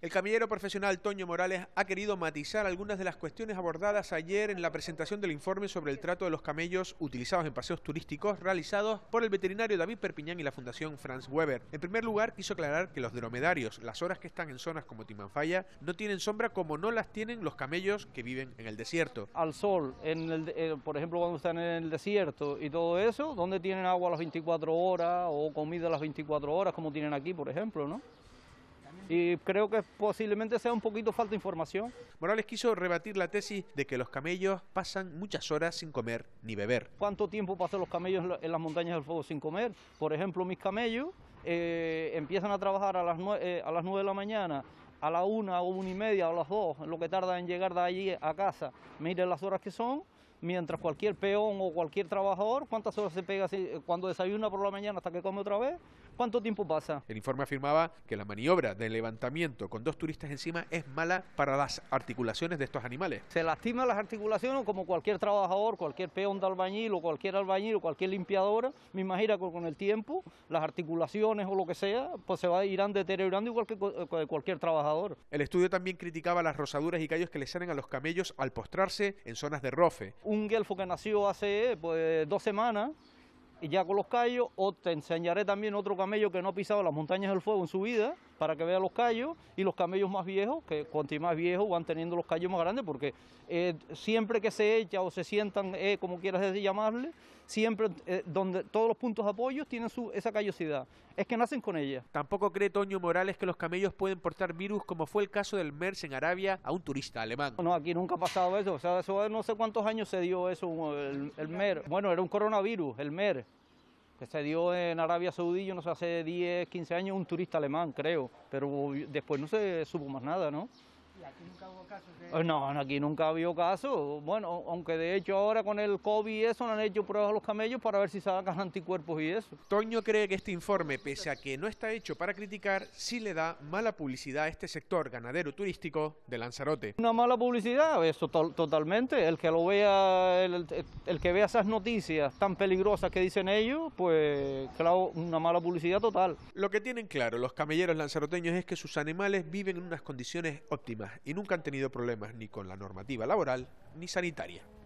El camillero profesional Toño Morales ha querido matizar algunas de las cuestiones abordadas ayer en la presentación del informe sobre el trato de los camellos utilizados en paseos turísticos realizados por el veterinario David Perpiñán y la Fundación Franz Weber. En primer lugar, quiso aclarar que los dromedarios, las horas que están en zonas como Timanfaya, no tienen sombra como no las tienen los camellos que viven en el desierto. Al sol, en el, eh, por ejemplo, cuando están en el desierto y todo eso, ¿dónde tienen agua a las 24 horas o comida a las 24 horas como tienen aquí, por ejemplo, no? y creo que posiblemente sea un poquito falta de información. Morales quiso rebatir la tesis de que los camellos pasan muchas horas sin comer ni beber. ¿Cuánto tiempo pasan los camellos en las montañas del fuego sin comer? Por ejemplo, mis camellos eh, empiezan a trabajar a las, nueve eh, a las 9 de la mañana a la una o una y media o las dos, lo que tarda en llegar de allí a casa, miren las horas que son, mientras cualquier peón o cualquier trabajador, cuántas horas se pega cuando desayuna por la mañana hasta que come otra vez, cuánto tiempo pasa. El informe afirmaba que la maniobra de levantamiento con dos turistas encima es mala para las articulaciones de estos animales. Se lastiman las articulaciones como cualquier trabajador, cualquier peón de albañil o cualquier albañil o cualquier limpiadora, me imagino que con el tiempo las articulaciones o lo que sea, pues se irán deteriorando igual eh, que cualquier trabajador. El estudio también criticaba las rosaduras y callos que le salen a los camellos al postrarse en zonas de rofe un guelfo que nació hace pues, dos semanas y ya con los callos, o te enseñaré también otro camello que no ha pisado las montañas del fuego en su vida, para que vea los callos, y los camellos más viejos, que cuanto más viejos van teniendo los callos más grandes, porque eh, siempre que se echa o se sientan, eh, como quieras decir, llamarle, siempre eh, donde todos los puntos de apoyo tienen su, esa callosidad. Es que nacen con ella. Tampoco cree Toño Morales que los camellos pueden portar virus, como fue el caso del MERS en Arabia a un turista alemán. No, aquí nunca ha pasado eso. O sea, eso no sé cuántos años se dio eso, el MERS. Bueno, era un coronavirus, el MERS que se dio en Arabia Saudí, yo no sé, hace 10, 15 años, un turista alemán, creo, pero después no se supo más nada, ¿no? ¿Y aquí nunca hubo eh, No, aquí nunca hubo casos. Bueno, aunque de hecho ahora con el COVID y eso, han hecho pruebas a los camellos para ver si sacan anticuerpos y eso. Toño cree que este informe, pese a que no está hecho para criticar, sí le da mala publicidad a este sector ganadero turístico de Lanzarote. Una mala publicidad, eso totalmente. El que lo vea, el que vea esas noticias tan peligrosas que dicen ellos, pues claro, una mala publicidad total. Lo que tienen claro los camelleros lanzaroteños es que sus animales viven en unas condiciones óptimas y nunca han tenido problemas ni con la normativa laboral ni sanitaria.